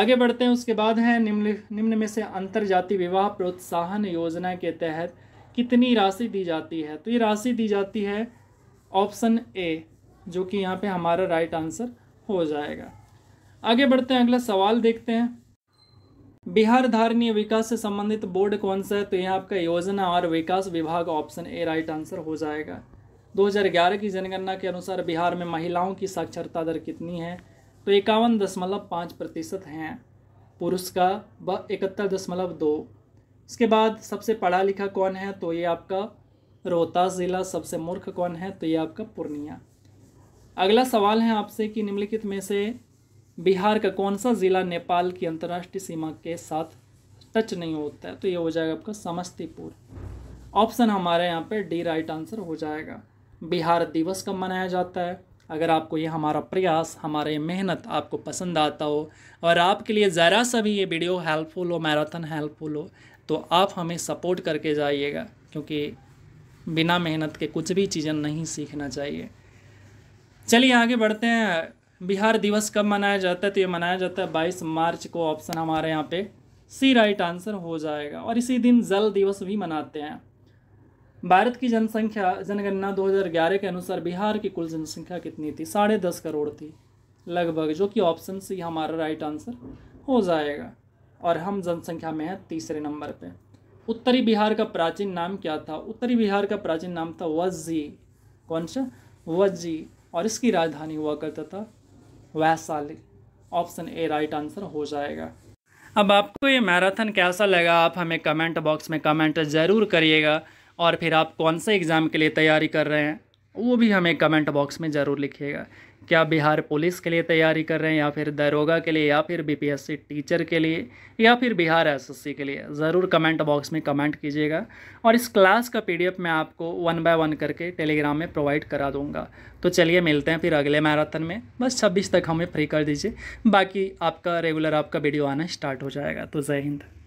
आगे बढ़ते हैं उसके बाद है निम्न निम्न में से अंतर जाति विवाह प्रोत्साहन योजना के तहत कितनी राशि दी जाती है तो ये राशि दी जाती है ऑप्शन ए जो कि यहाँ पे हमारा राइट आंसर हो जाएगा आगे बढ़ते हैं अगला सवाल देखते हैं बिहार धारणीय विकास से संबंधित बोर्ड कौन सा है तो यहाँ आपका योजना और विकास विभाग ऑप्शन ए राइट आंसर हो जाएगा 2011 की जनगणना के अनुसार बिहार में महिलाओं की साक्षरता दर कितनी है तो इक्यावन दशमलव पाँच प्रतिशत हैं पुरुष का व इकहत्तर दशमलव दो इसके बाद सबसे पढ़ा लिखा कौन है तो ये आपका रोहतास ज़िला सबसे मूर्ख कौन है तो ये आपका पूर्णिया अगला सवाल है आपसे कि निम्नलिखित में से बिहार का कौन सा ज़िला नेपाल की अंतर्राष्ट्रीय सीमा के साथ टच नहीं होता है तो ये हो जाएगा आपका समस्तीपुर ऑप्शन हमारे यहाँ पे डी राइट आंसर हो जाएगा बिहार दिवस कब मनाया जाता है अगर आपको ये हमारा प्रयास हमारे मेहनत आपको पसंद आता हो और आपके लिए ज़रा सा भी ये वीडियो हेल्पफुल हो मैराथन हेल्पफुल हो तो आप हमें सपोर्ट करके जाइएगा क्योंकि बिना मेहनत के कुछ भी चीज़ें नहीं सीखना चाहिए चलिए आगे बढ़ते हैं बिहार दिवस कब मनाया जाता है तो ये मनाया जाता है बाईस मार्च को ऑप्शन हमारे यहाँ पे सी राइट आंसर हो जाएगा और इसी दिन जल दिवस भी मनाते हैं भारत की जनसंख्या जनगणना 2011 के अनुसार बिहार की कुल जनसंख्या कितनी थी साढ़े दस करोड़ थी लगभग जो कि ऑप्शन सी हमारा राइट आंसर हो जाएगा और हम जनसंख्या में हैं तीसरे नंबर पे उत्तरी बिहार का प्राचीन नाम क्या था उत्तरी बिहार का प्राचीन नाम था वज्जी कौन सा वज्जी और इसकी राजधानी हुआ करता था Vaishali option A right answer हो जाएगा अब आपको ये मैराथन कैसा लगा आप हमें कमेंट बॉक्स में कमेंट ज़रूर करिएगा और फिर आप कौन से एग्ज़ाम के लिए तैयारी कर रहे हैं वो भी हमें कमेंट बॉक्स में ज़रूर लिखिएगा क्या बिहार पुलिस के लिए तैयारी कर रहे हैं या फिर दरोगा के लिए या फिर बीपीएससी टीचर के लिए या फिर बिहार एसएससी के लिए ज़रूर कमेंट बॉक्स में कमेंट कीजिएगा और इस क्लास का पीडीएफ मैं आपको वन बाय वन करके टेलीग्राम में प्रोवाइड करा दूंगा तो चलिए मिलते हैं फिर अगले मैराथन में बस छब्बीस तक हमें फ्री कर दीजिए बाकी आपका रेगुलर आपका वीडियो आना स्टार्ट हो जाएगा तो जय हिंद